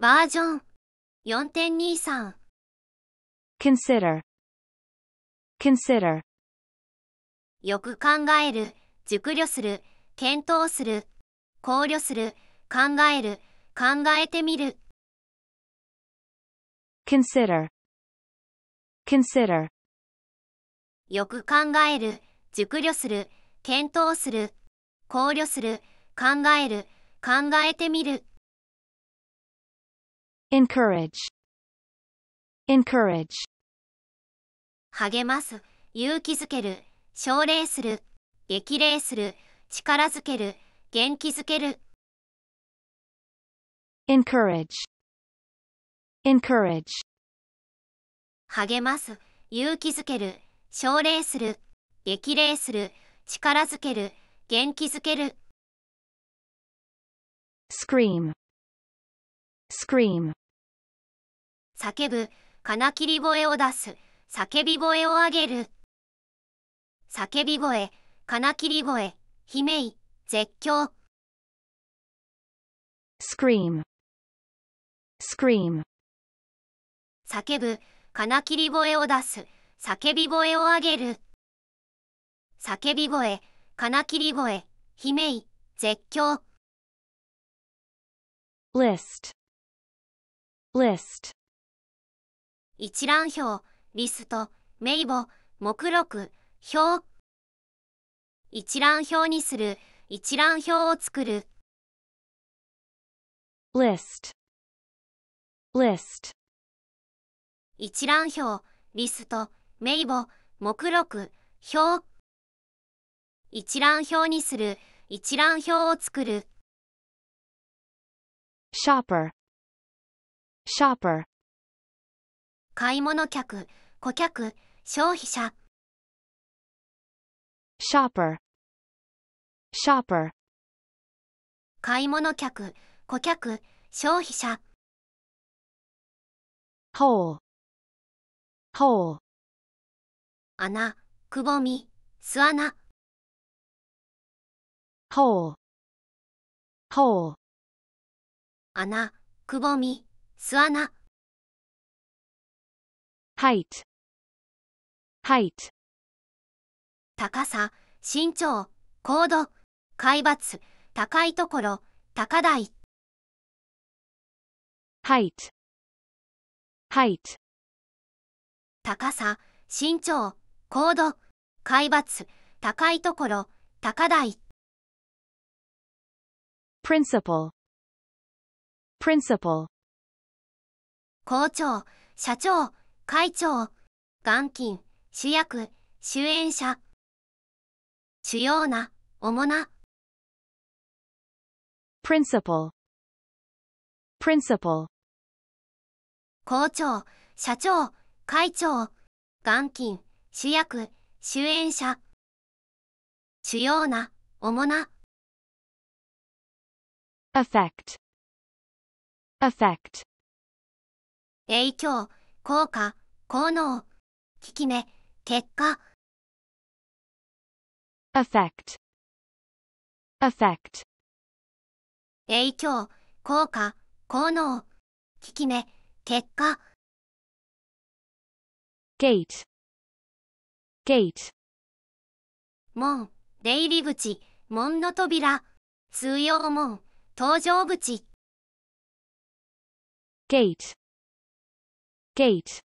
バージョン4.23 Consider Consider よく考える、熟慮する、検討する、考慮する、考える、考えてみる。consider consider よく考える、熟慮する、検討する、考慮する、考える、考えてみる。encourage encourage 励ます、勇気づける、奨励する、激励する、力づける、元気づける。encourage encourage 励ます、勇気づける、奨励する、激励する、力づける、元気づける。scream scream 叫ぶ、金切り声を出す、叫び声を上げる。叫び声、金切り声、悲鳴、絶叫。scream, scream. 叫ぶ、金切り声を出す、叫び声を上げる。叫び声、金切り声、悲鳴、絶叫。list, list. 一覧表、リスト、名簿、目録、表。一覧表にする、一覧表を作る。list, list. 一覧表、リスト、名簿、目録、表。一覧表にする、一覧表を作る。shopper, shopper. 買い物客、顧客、消費者。shopper, shopper 買い物客、顧客、消費者。hole, hole 穴、くぼみ、巣穴。hole, hole 穴、くぼみ、巣穴。height height 高さ身長高度海抜高いところ高台 height height 高さ身長高度海抜高いところ高台 principal principal 校長社長会長、元金、主役、主演者。主要な、主な。principal, principal. 校長、社長、会長、元金、主役、主演者。主要な、主な。affect, affect. 影響、効果、効能、効き目、結果。effect, effect 影響、効果、効能、効き目、結果。gate, gate 門、出入り口、門の扉、通用門、登場口。gate gate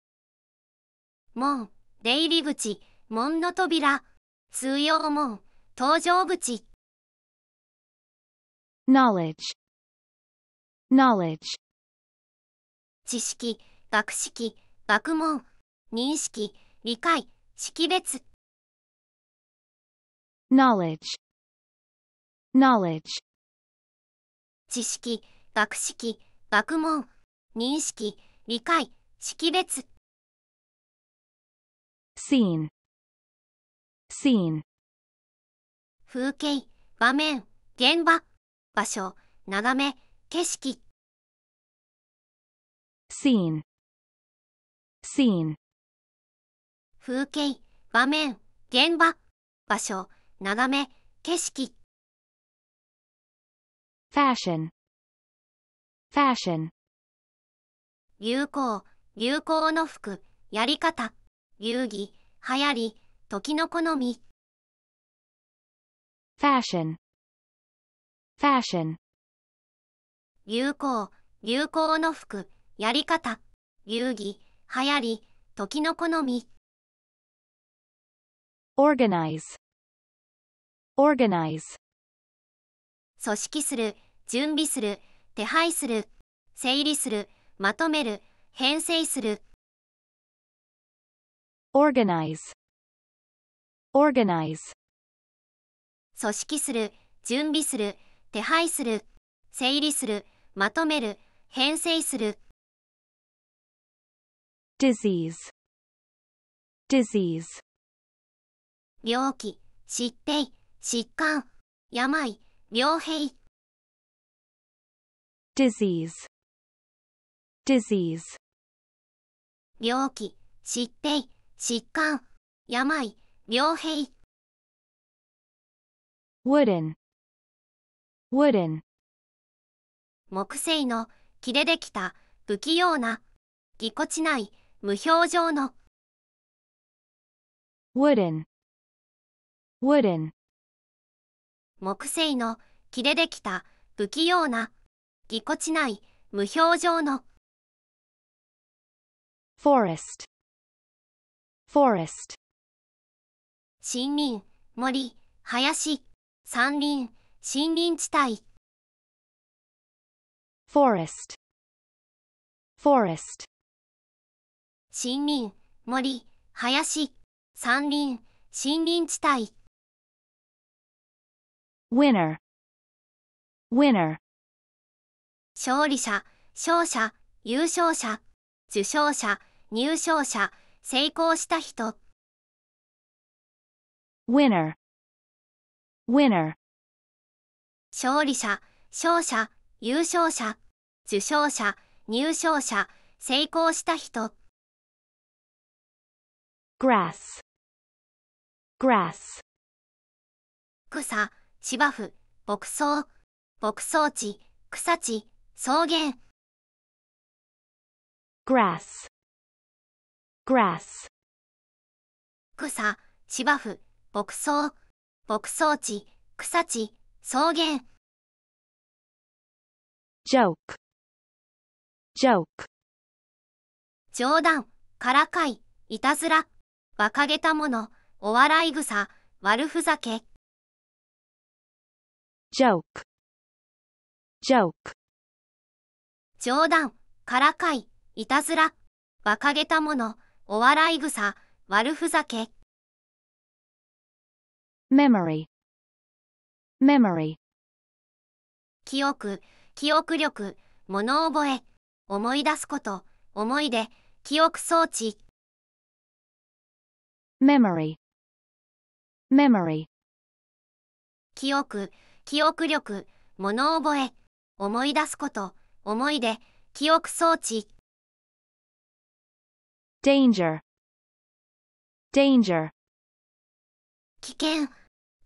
門出入り口門の扉通用門搭乗口 knowledge knowledge 知識学識学問認識理解識別 knowledge knowledge 知識学識学問認識理解識別 scene scene 風景場面現場場所眺め景色 scene scene 風景場面現場場所眺め景色 fashion fashion 流行流行の服、やり方、流儀、流行り、時の好み。fashion, fashion. 流行、流行の服、やり方、流儀、流行り、時の好み。organize, organize. 組織する、準備する、手配する、整理する、まとめる、編成する organize organize 組織する準備する手配する整理するまとめる編成する disease disease 病気疾病疾患病病変 disease disease 病気、疾病、疾患、病、病兵。wooden, wooden 木製の木でできた不器用なぎこちない無表情の wooden, wooden 木製の木でできた不器用なぎこちない無表情の forest forest 森林森林山林森林地帯 forest forest 森林森林山林森林地帯 winner winner 勝利者勝者優勝者受賞者入賞者、成功した人。winner, winner 勝利者、勝者、優勝者、受賞者、入賞者、成功した人。grass, grass 草、芝生、牧草、牧草地、草地、草原。grass grass 草、芝生、牧草、牧草地、草地、草原 joke joke 冗談、からかい、いたずら、馬鹿げたもの、お笑い草、悪ふざけ joke joke 冗談、からかい、いたずら、馬鹿げたもの、お笑い草、悪ふざけ。memory, memory. 記憶、記憶力、物覚え、思い出すこと、思い出、記憶装置。memory, memory. 記憶、記憶力、物覚え、思い出すこと、思い出、記憶装置。danger, danger 危険、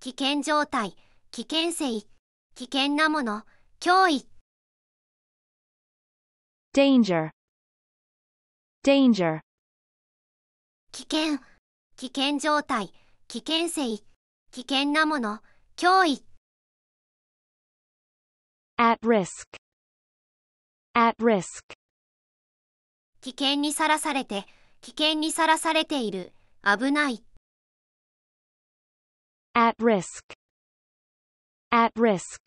危険状態、危険性、危険なもの、脅威 danger, danger 危険、危険状態、危険性、危険なもの、脅威 at risk, at risk 危険にさらされて、危険にさらされている、危ない。at risk, at risk.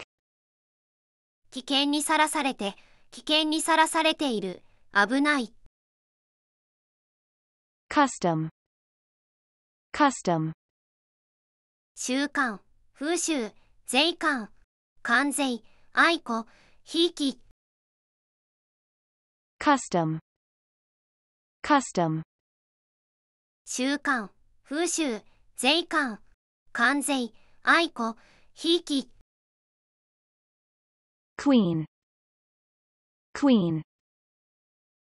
危険にさらされて、危険にさらされている、危ない。custom, custom. 習慣、風習、税関、関税、愛子、ひいき。custom custom 習慣風習税関関税愛子ひいき queen queen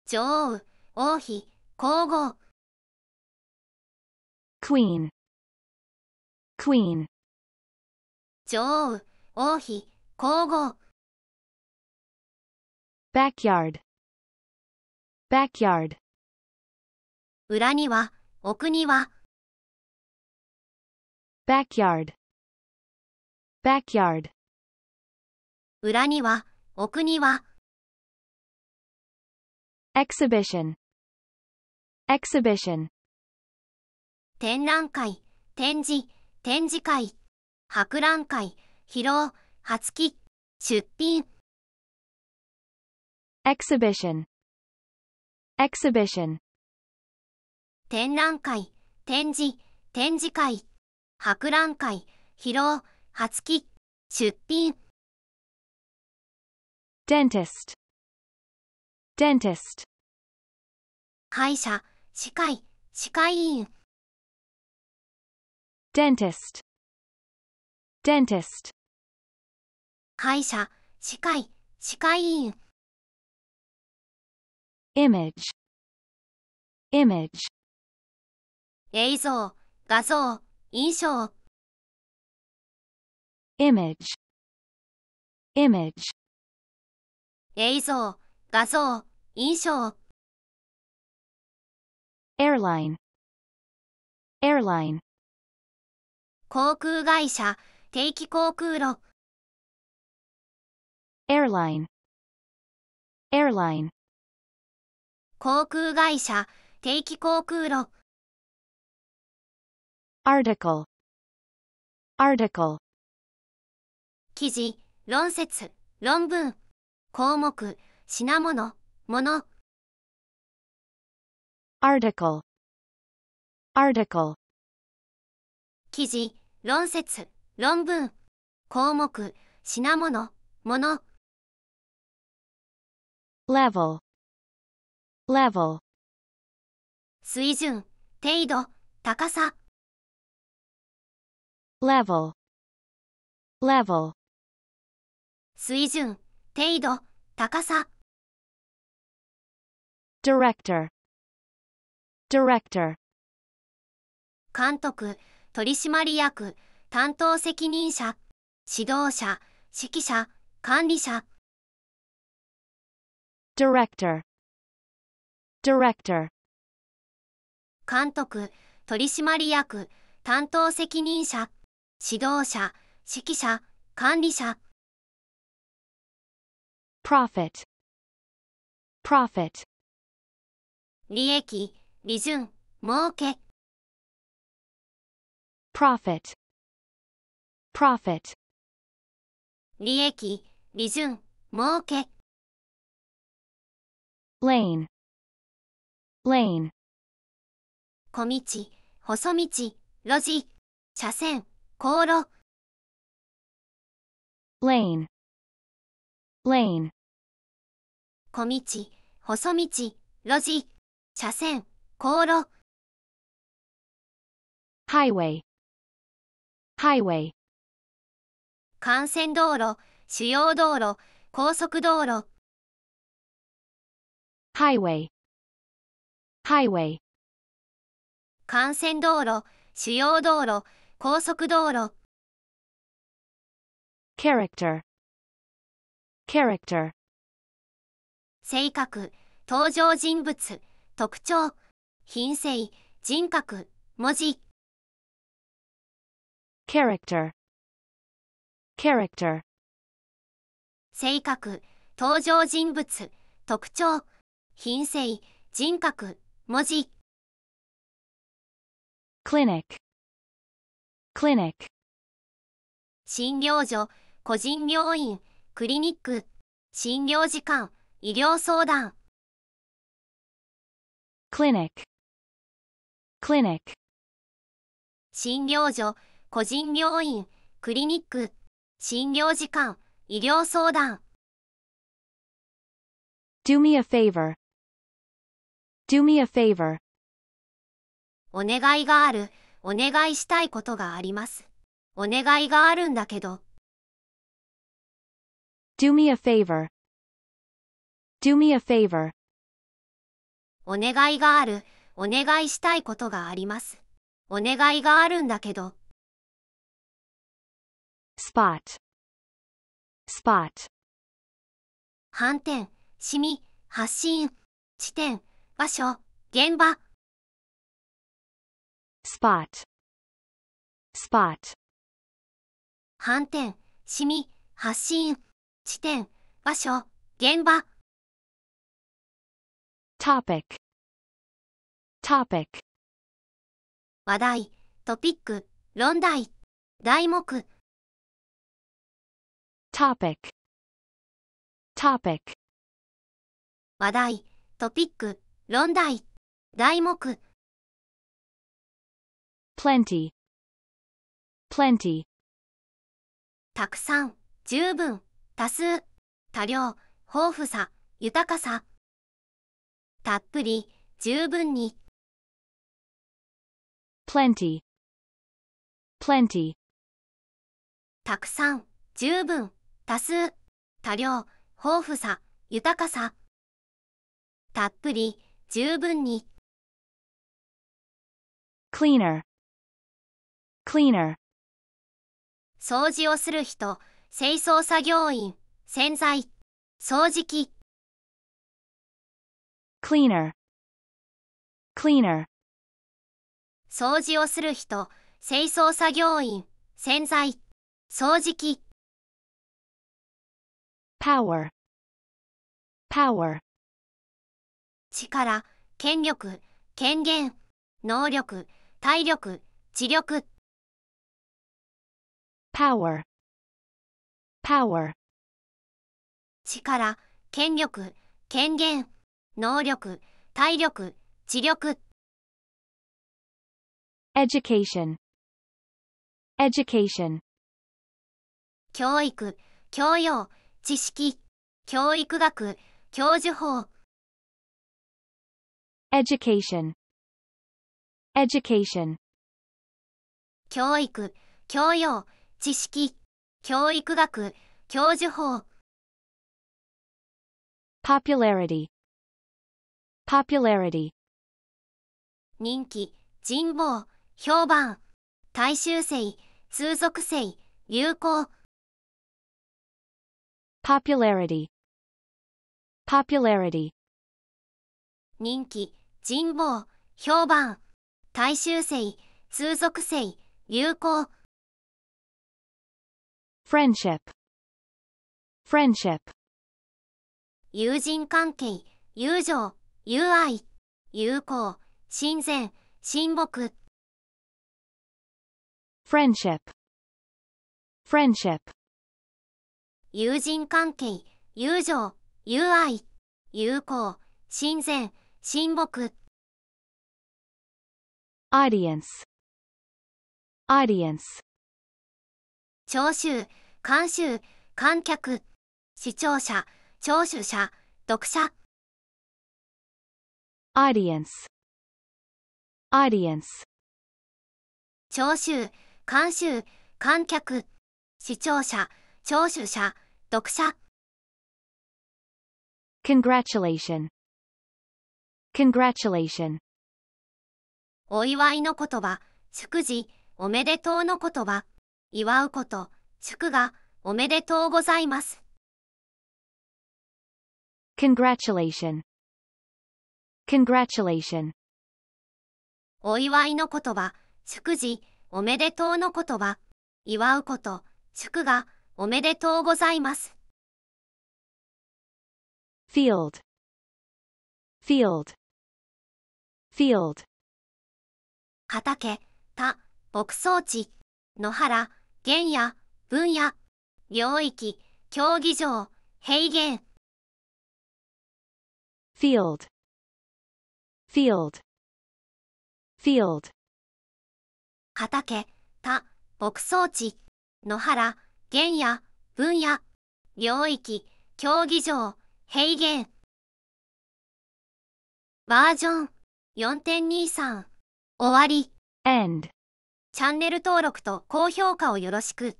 女王王妃皇后 queen queen 女王王妃皇后 backyard backyard 裏庭、奥庭。backyard, backyard. 裏庭、奥庭。exhibition, exhibition. 展覧会、展示、展示会、博覧会、披露、初期、出品。exhibition, exhibition. 展覧会、展示、展示会、博覧会、疲労、発起、出品。dentist, dentist. 歯医者、歯科医、歯科医院。dentist, dentist. 歯医者、歯科医、歯科医院。image, image. 映像、画像、印象。image, image. 映像、画像、印象。airline, airline. 航空会社、定期航空路。airline, airline. 航空会社、定期航空路。article article 記事、論説、論文、項目、品物、もの。article article 記事、論説、論文、項目、品物、もの。level level 水準、程度、高さ。level level 水準程度高さ director director 監督取締役担当責任者指導者指揮者管理者 director director 監督取締役担当責任者指導者、指揮者、管理者。profit, profit. 利益、利潤、儲け。profit, profit. 利益、利潤、儲け。lane, lane. 小道、細道、路地、車線。航路 lane lane 小道細道路地車線航路 highway highway 幹線道路主要道路高速道路 highway highway 幹線道路主要道路高速道路 character character 性格登場人物特徴品性人格文字 character character 性格登場人物特徴品性人格文字 clinic clinic 診療所個人病院クリニック診療時間医療相談 clinic clinic 診療所個人病院クリニック診療時間医療相談 Do me a favor Do me a favor お願いがあるお願いしたいことがあります。お願いがあるんだけど。Do me a favor. Do me a favor. お願いがある。お願いしたいことがあります。お願いがあるんだけど。spot, spot 反転、シミ、発信、地点、場所、現場。spot spot 反転、しみ、発信、地点、場所、現場。topic topic 話題、トピック、論題、題目。topic topic 話題、トピック、論題、題目。plenty, plenty たくさん、十分、多数、多量、豊富さ、豊かさ。たっぷり、十分に。plenty, plenty たくさん、十分、多数、多量、豊富さ、豊かさ。たっぷり、十分に。cleaner, cleaner 掃除をする人、清掃作業員、洗剤、掃除機 cleaner cleaner 掃除をする人、清掃作業員、洗剤、掃除機 power power 力、権力、権限、能力、体力、知力 power, power 力、権力、権限、能力、体力、知力 education, education 教育、教養、知識、教育学、教授法 education, education 教育、教養、知識、知識教育学教授法 popularity popularity 人気人望評判大衆性通俗性流行 popularity popularity 人気人望評判大衆性通俗性流行 friendship friendship 友人関係、友情、友愛、友好、親善、親睦。friendship friendship 友人関係、友情、友愛、友好、親善、親睦。audience audience 聴衆、観衆、観客、視聴者、聴取者、読者。audience, audience. 聴衆、観衆、観客、視聴者、聴取者、読者。congratulation, congratulation. お祝いの言葉、祝辞、おめでとうの言葉。祝うこと祝賀おめでとうございます Congratulation Congratulation お祝いの言葉祝辞おめでとうの言葉祝うこと祝賀おめでとうございます Field Field Field 畑田牧草地野原原野、分野、領域、競技場、平原。field, field, field 畑、田、牧草地、野原、原野、分野、領域、競技場、平原。バージョン4.23終わり End チャンネル登録と高評価をよろしく。